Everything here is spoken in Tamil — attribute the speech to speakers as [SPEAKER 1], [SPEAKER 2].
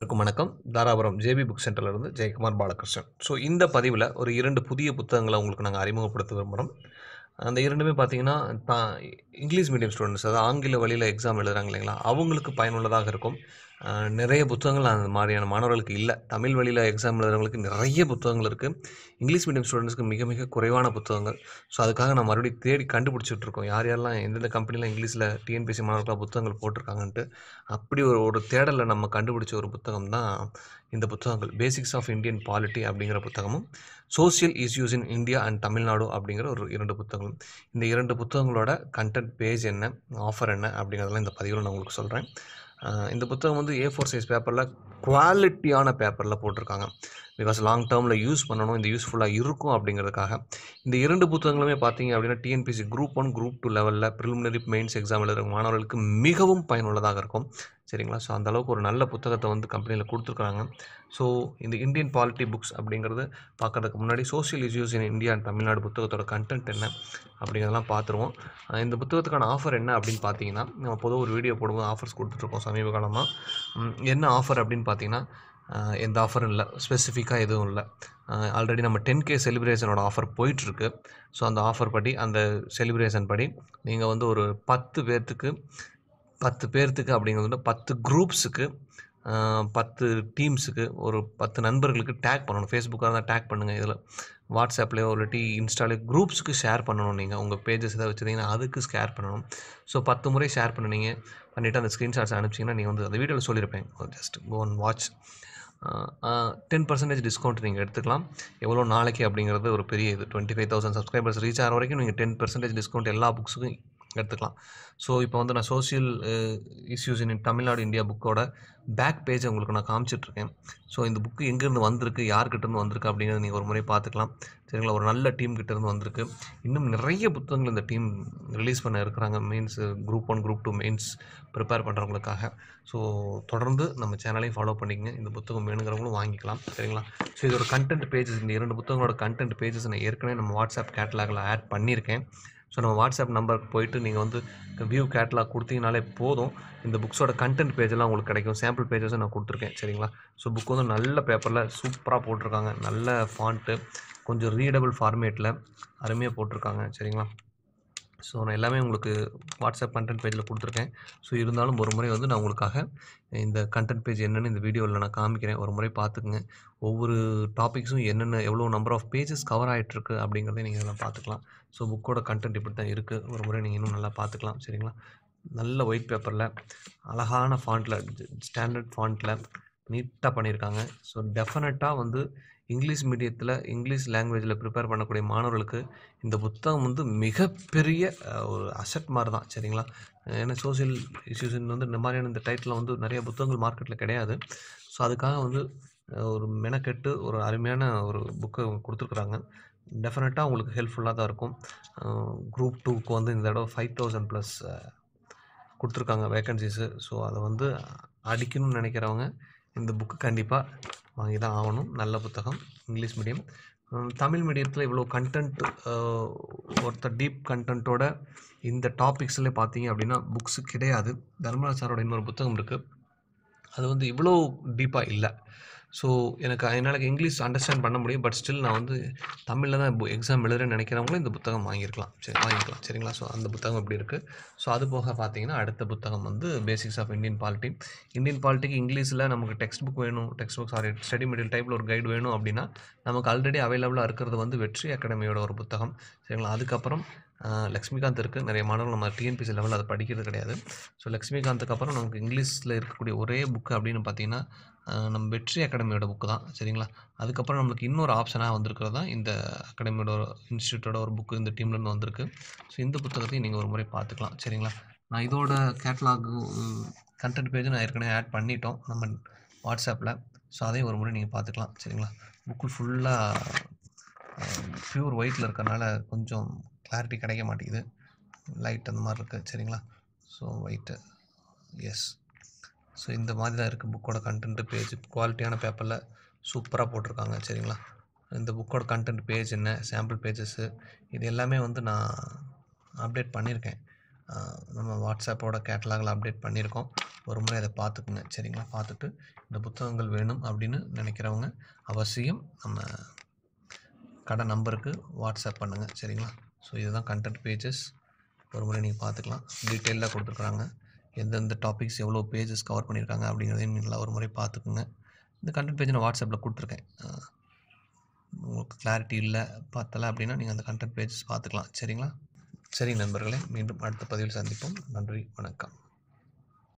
[SPEAKER 1] இருக்கும் வணக்கம் தாராபுரம் ஜேபி புக் சென்டர்லேருந்து ஜெயக்குமார் பாலகிருஷ்ணன் ஸோ இந்த பதிவில் ஒரு இரண்டு புதிய புத்தகங்களை உங்களுக்கு நாங்கள் அறிமுகப்படுத்த விரும்புகிறோம் அந்த இரண்டுமே பார்த்தீங்கன்னா தான் இங்கிலீஷ் மீடியம் ஸ்டூடெண்ட்ஸ் அதாவது ஆங்கில வழியில் எக்ஸாம் எழுதுறாங்க இல்லைங்களா அவங்களுக்கு பயனுள்ளதாக இருக்கும் நிறைய புத்தகங்கள் அந்த மாதிரியான மாணவர்களுக்கு இல்லை தமிழ் வழியில் எக்ஸாம் எழுதுறவங்களுக்கு நிறைய புத்தகங்கள் இருக்குது இங்கிலீஷ் மீடியம் ஸ்டூடெண்ட்ஸ்க்கு மிக மிக குறைவான புத்தகங்கள் ஸோ அதுக்காக நான் மறுபடியும் தேடி கண்டுபிடிச்சிட்ருக்கோம் யார் யாரெல்லாம் எந்தெந்த கம்பெனிலாம் இங்கிலீஷில் டிஎன்பிசி மாணவர்களாக புத்தகங்கள் போட்டிருக்காங்கன்ட்டு அப்படி ஒரு ஒரு தேடலில் நம்ம கண்டுபிடிச்ச ஒரு புத்தகம் தான் இந்த புத்தகங்கள் பேசிக்ஸ் ஆஃப் இந்தியன் பாலிட்டி அப்படிங்கிற புத்தகமும் social issues in India and Tamil அப்படிங்கிற ஒரு இரண்டு புத்தகங்கள் இருக்கும் இந்த இரண்டு புத்தகங்களோட கண்டென்ட் பேஜ் என்ன ஆஃபர் என்ன அப்படிங்கிறதெல்லாம் இந்த பதிவில் நான் உங்களுக்கு சொல்கிறேன் இந்த புத்தகம் வந்து ஏ ஃபோர் சைஸ் பேப்பரில் குவாலிட்டியான பேப்பரில் போட்டிருக்காங்க பிகாஸ் லாங் டேர்மில் யூஸ் பண்ணணும் இந்த யூஸ்ஃபுல்லாக இருக்கும் அப்படிங்கிறதுக்காக இந்த இரண்டு புத்தகங்களுமே பார்த்தீங்க அப்படின்னா TNPSC group one group two லெவலில் ப்ரிலிமினரி மெயின்ஸ் எக்ஸாம் எழுதுகிற மாணவர்களுக்கு மிகவும் பயனுள்ளதாக இருக்கும் சரிங்களா ஸோ அந்தளவுக்கு ஒரு நல்ல புத்தகத்தை வந்து கம்பெனியில் கொடுத்துருக்குறாங்க ஸோ இந்த இந்தியன் பாலிட்டி புக்ஸ் அப்படிங்கிறது பார்க்குறதுக்கு முன்னாடி social issues in India and Tamil Nadu புத்தகத்தோட கண்டென்ட் என்ன அப்படிங்கிறதெல்லாம் பார்த்துருவோம் இந்த புத்தகத்துக்கான ஆஃபர் என்ன அப்படின்னு பார்த்தீங்கன்னா நம்ம பொதுவாக ஒரு வீடியோ போடும்போது ஆஃபர்ஸ் கொடுத்துட்ருக்கோம் சமீப காலமாக என்ன ஆஃபர் அப்படின்னு பார்த்தீங்கன்னா எந்த ஆஃபரும் இல்லை ஸ்பெசிஃபிக்காக எதுவும் இல்லை ஆல்ரெடி நம்ம டென் கே செலிப்ரேஷனோட ஆஃபர் போயிட்டுருக்கு ஸோ அந்த ஆஃபர் படி அந்த செலிப்ரேஷன் படி நீங்கள் வந்து ஒரு பத்து பேர்த்துக்கு பத்து பேர்த்துக்கு அப்படிங்கிறது வந்து பத்து குரூப்ஸுக்கு பத்து டீம்ஸுக்கு ஒரு பத்து நண்பர்களுக்கு டேக் பண்ணணும் ஃபேஸ்புக்காக இருந்தால் டேக் பண்ணுங்கள் இதில் வாட்ஸ்அப்லேயோ இல்லாட்டி இன்ஸ்டாலே குரூப்ஸுக்கு ஷேர் பண்ணணும் நீங்கள் உங்கள் பேஜஸ் எதாவது வச்சுருந்தீங்கன்னா அதுக்கு ஷேர் பண்ணணும் ஸோ பத்து முறை ஷேர் பண்ணுனீங்க பண்ணிவிட்டு அந்த ஸ்க்ரீன்ஷாட்ஸ் அனுப்பிச்சிங்கன்னா நீங்கள் வந்து அந்த வீடியோவில் சொல்லியிருப்பேன் just go and watch ten percentage discount நீங்கள் எடுத்துக்கலாம் எவ்வளோ நாளைக்கு அப்படிங்கிறது ஒரு பெரிய இது twenty five thousand subscribers reach ஆகிற வரைக்கும் நீங்கள் டென் பர்சன்டேஜ் டிஸ்கவுண்ட் எல்லா புக்ஸுக்கும் எடுத்துக்கலாம் ஸோ இப்போ வந்து நான் social issues in Tamil Nadu India புக்கோட பேக் பேஜை உங்களுக்கு நான் காமிச்சிட்ருக்கேன் ஸோ இந்த புக்கு எங்கேருந்து வந்திருக்கு யார்கிட்டேருந்து வந்திருக்கு அப்படிங்கிறத நீங்கள் ஒரு முறை பார்த்துக்கலாம் சரிங்களா ஒரு நல்ல டீம் கிட்டேருந்து வந்திருக்கு இன்னும் நிறைய புத்தகங்கள் இந்த டீம் ரிலீஸ் பண்ண இருக்கிறாங்க mains group one group two mains prepare பண்ணுறவங்களுக்காக ஸோ தொடர்ந்து நம்ம சேனலையும் ஃபாலோ பண்ணிக்கங்க இந்த புத்தகம் வேணுங்கிறவங்களும் வாங்கிக்கலாம் சரிங்களா ஸோ இதோட கண்டென்ட் பேஜஸ் இந்த இரண்டு புத்தகங்களோட கண்டென்ட் பேஜஸ் நான் ஏற்கனவே நம்ம வாட்ஸ்அப் கேட்டலாகில் ஆட் பண்ணியிருக்கேன் ஸோ நம்ம வாட்ஸ்அப் நம்பருக்கு போயிட்டு நீங்கள் வந்து வியூ கேட்லாக் கொடுத்தீங்கனாலே போதும் இந்த புக்ஸோட கண்டென்ட் பேஜெல்லாம் உங்களுக்கு கிடைக்கும் சாம்பிள் பேஜஸும் நான் கொடுத்துருக்கேன் சரிங்களா ஸோ புக் வந்து நல்ல பேப்பரில் சூப்பராக போட்டிருக்காங்க நல்ல ஃபாண்ட்டு கொஞ்சம் ரீடபிள் ஃபார்மேட்டில் அருமையாக போட்டிருக்காங்க சரிங்களா ஸோ நான் எல்லாமே உங்களுக்கு வாட்ஸ்அப் கண்டென்ட் பேஜில் கொடுத்துருக்கேன் ஸோ இருந்தாலும் ஒரு முறை வந்து நான் உங்களுக்காக இந்த கண்டென்ட் பேஜ் என்னென்னு இந்த வீடியோவில் நான் காமிக்கிறேன் ஒரு முறை பார்த்துக்குங்க ஒவ்வொரு டாபிக்ஸும் என்னென்ன எவ்வளோ நம்பர் ஆஃப் பேஜஸ் கவர் ஆகிட்டுருக்கு அப்படிங்கிறத நீங்கள் இதெல்லாம் பார்த்துக்கலாம் ஸோ புக்கோட கண்டென்ட் இப்படி தான் இருக்குது ஒரு முறை நீங்கள் இன்னும் நல்லா பார்த்துக்கலாம் சரிங்களா நல்ல ஒயிட் பேப்பரில் அழகான ஃபாண்ட்டில் ஸ்டாண்டர்ட் ஃபாண்ட்டில் நீட்டாக பண்ணியிருக்காங்க ஸோ டெஃபினட்டாக வந்து இங்கிலீஷ் மீடியத்தில் இங்கிலீஷ் லாங்குவேஜில் ப்ரிப்பேர் பண்ணக்கூடிய மாணவர்களுக்கு இந்த புத்தகம் வந்து மிகப்பெரிய ஒரு அசட் மாதிரி தான் சரிங்களா ஏன்னா சோசியல் இஷ்யூஸ் வந்து இந்த மாதிரியான இந்த டைட்டில் வந்து நிறைய புத்தகங்கள் மார்க்கெட்டில் கிடையாது ஸோ அதுக்காக வந்து ஒரு மெனக்கெட்டு ஒரு அருமையான ஒரு புக்கை கொடுத்துருக்குறாங்க டெஃபினட்டாக உங்களுக்கு ஹெல்ப்ஃபுல்லாக தான் இருக்கும் குரூப் டூக்கு வந்து இந்த தடவை ஃபைவ் தௌசண்ட் ப்ளஸ் கொடுத்துருக்காங்க வேக்கன்சிஸு ஸோ அதை வந்து அடிக்கணும்னு நினைக்கிறவங்க இந்த புக்கு கண்டிப்பாக வாங்கி தான் ஆகணும் நல்ல புத்தகம் இங்கிலீஷ் மீடியம் தமிழ் மீடியத்தில் இவ்வளோ கண்டென்ட் ஒருத்தர் டீப் கண்டென்ட்டோட இந்த டாபிக்ஸ்லேயே பார்த்தீங்க அப்படின்னா புக்ஸு கிடையாது தர்மராஜ் சாரோட இன்னொரு புத்தகம் இருக்குது அது வந்து இவ்வளோ டீப்பாக இல்லை ஸோ எனக்கு என்னால் இங்கிலீஷ் அண்டர்ஸ்டாண்ட் பண்ண முடியும் பட் ஸ்டில் நான் வந்து தமிழில் தான் எக்ஸாம் எழுதுறேன்னு நினைக்கிறவங்களும் இந்த புத்தகம் வாங்கியிருக்கலாம் சரி வாங்கிக்கலாம் சரிங்களா ஸோ அந்த புத்தகம் எப்படி இருக்குது ஸோ அது போக பார்த்தீங்கன்னா அடுத்த புத்தகம் வந்து basics of Indian polity Indian பாலிட்டிக்கு இங்கிலீஷில் நமக்கு டெக்ஸ்ட் புக் வேணும் text book sorry study material டைப்பில் ஒரு கைடு வேணும் அப்படின்னா நமக்கு ஆல்ரெடி அவைலபிளாக இருக்கிறது வந்து வெற்றி அகாடமியோட ஒரு புத்தகம் சரிங்களா அதுக்கப்புறம் லக்ஷ்மிகாந்த் இருக்குது நிறைய மாணவர்கள் நம்ம டிஎன்பிசி லெவலில் அதை படிக்கிறது கிடையாது ஸோ லக்ஷ்மிகாந்துக்கு அப்புறம் நமக்கு இங்கிலீஷில் இருக்கக்கூடிய ஒரே புக்கு அப்படின்னு பார்த்தீங்கன்னா நம்ம வெற்றி அகாடமியோட புக்கு தான் சரிங்களா அதுக்கப்புறம் நம்மளுக்கு இன்னொரு ஆப்ஷனாக வந்திருக்கிறது தான் இந்த அகாடமியோட இன்ஸ்டியூட்டோட ஒரு புக்கு இந்த டீம்லேருந்து வந்திருக்கு ஸோ இந்த புத்தகத்தையும் நீங்கள் ஒரு முறை பார்த்துக்கலாம் சரிங்களா நான் இதோட கேட்லாக் கண்டென்ட் பேஜ் நான் ஏற்கனவே ஆட் பண்ணிட்டோம் நம்ம வாட்ஸ்அப்பில் ஸோ அதையும் ஒரு முறை நீங்கள் பார்த்துக்கலாம் சரிங்களா புக்கு ஃபுல்லாக ப்யூர் ஒயிட்டில் இருக்கறனால கொஞ்சம் கிளாரிட்டி கிடைக்க மாட்டேங்குது லைட் அந்த மாதிரி இருக்குது சரிங்களா ஸோ ஒயிட்டு எஸ் ஸோ இந்த மாதிரி தான் இருக்குது புக்கோட கண்டென்ட் பேஜ் குவாலிட்டியான பேப்பரில் சூப்பராக போட்டிருக்காங்க சரிங்களா இந்த புக்கோட கண்டென்ட் பேஜ் என்ன சாம்பிள் பேஜஸ்ஸு இது எல்லாமே வந்து நான் அப்டேட் பண்ணியிருக்கேன் நம்ம வாட்ஸ்அப்போட கேட்டலாகில் அப்டேட் பண்ணியிருக்கோம் ஒரு முறை அதை பார்த்துக்குங்க சரிங்களா பார்த்துட்டு இந்த புத்தகங்கள் வேணும் அப்படின்னு நினைக்கிறவங்க அவசியம் நம்ம கடை நம்பருக்கு வாட்ஸ்அப் பண்ணுங்கள் சரிங்களா ஸோ இதுதான் கண்டென்ட் பேஜஸ் ஒரு முறை நீங்கள் பார்த்துக்கலாம் டீட்டெயிலாக கொடுத்துருக்குறாங்க எந்தெந்த டாபிக்ஸ் எவ்வளோ பேஜஸ் கவர் பண்ணியிருக்காங்க அப்படிங்கிறதையும் நீங்களாக ஒரு முறை பார்த்துக்குங்க இந்த கண்டென்ட் பேஜ் நான் வாட்ஸ்அப்பில் கொடுத்துருக்கேன் உங்களுக்கு கிளாரிட்டி இல்லை பார்த்தல அப்படின்னா நீங்கள் அந்த கண்டென்ட் பேஜஸ் பார்த்துக்கலாம் சரிங்களா சரி நண்பர்களே மீண்டும் அடுத்த பதிவில் சந்திப்போம் நன்றி வணக்கம்